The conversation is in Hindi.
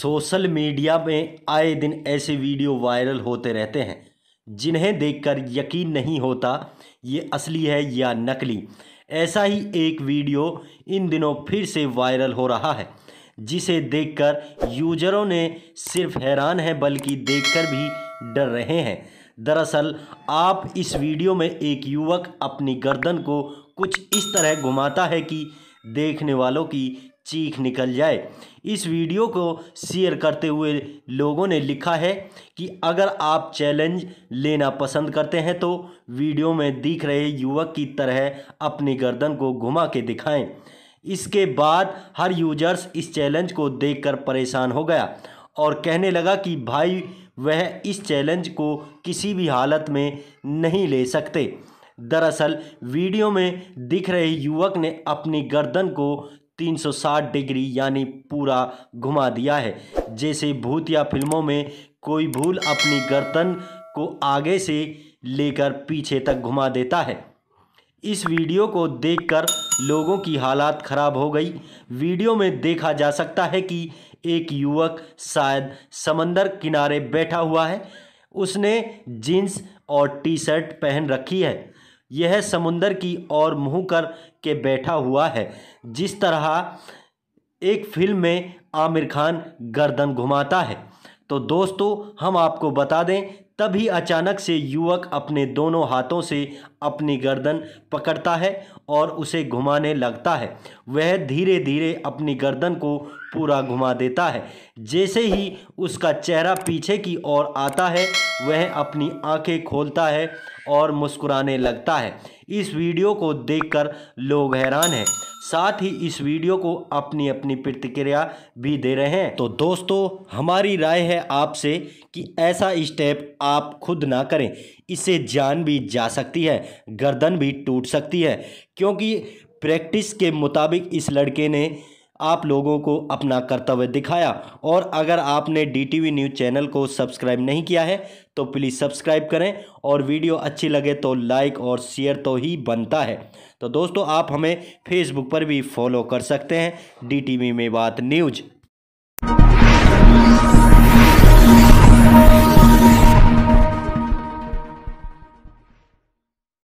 सोशल मीडिया में आए दिन ऐसे वीडियो वायरल होते रहते हैं जिन्हें देखकर यकीन नहीं होता ये असली है या नकली ऐसा ही एक वीडियो इन दिनों फिर से वायरल हो रहा है जिसे देखकर यूजरों ने सिर्फ हैरान है बल्कि देखकर भी डर रहे हैं दरअसल आप इस वीडियो में एक युवक अपनी गर्दन को कुछ इस तरह घुमाता है कि देखने वालों की चीख निकल जाए इस वीडियो को शेयर करते हुए लोगों ने लिखा है कि अगर आप चैलेंज लेना पसंद करते हैं तो वीडियो में दिख रहे युवक की तरह अपनी गर्दन को घुमा के दिखाएं इसके बाद हर यूजर्स इस चैलेंज को देखकर परेशान हो गया और कहने लगा कि भाई वह इस चैलेंज को किसी भी हालत में नहीं ले सकते दरअसल वीडियो में दिख रहे युवक ने अपनी गर्दन को 360 डिग्री यानी पूरा घुमा दिया है जैसे भूत या फिल्मों में कोई भूल अपनी गर्तन को आगे से लेकर पीछे तक घुमा देता है इस वीडियो को देखकर लोगों की हालात खराब हो गई वीडियो में देखा जा सकता है कि एक युवक शायद समंदर किनारे बैठा हुआ है उसने जीन्स और टी शर्ट पहन रखी है यह समुंदर की ओर मुँह कर के बैठा हुआ है जिस तरह एक फिल्म में आमिर खान गर्दन घुमाता है तो दोस्तों हम आपको बता दें तभी अचानक से युवक अपने दोनों हाथों से अपनी गर्दन पकड़ता है और उसे घुमाने लगता है वह धीरे धीरे अपनी गर्दन को पूरा घुमा देता है जैसे ही उसका चेहरा पीछे की ओर आता है वह अपनी आंखें खोलता है और मुस्कुराने लगता है इस वीडियो को देखकर लोग हैरान हैं साथ ही इस वीडियो को अपनी अपनी प्रतिक्रिया भी दे रहे हैं तो दोस्तों हमारी राय है आपसे कि ऐसा स्टेप आप खुद ना करें इससे जान भी जा सकती है गर्दन भी टूट सकती है क्योंकि प्रैक्टिस के मुताबिक इस लड़के ने आप लोगों को अपना कर्तव्य दिखाया और अगर आपने डीटीवी न्यूज़ चैनल को सब्सक्राइब नहीं किया है तो प्लीज़ सब्सक्राइब करें और वीडियो अच्छी लगे तो लाइक और शेयर तो ही बनता है तो दोस्तों आप हमें फेसबुक पर भी फॉलो कर सकते हैं डीटीवी में बात न्यूज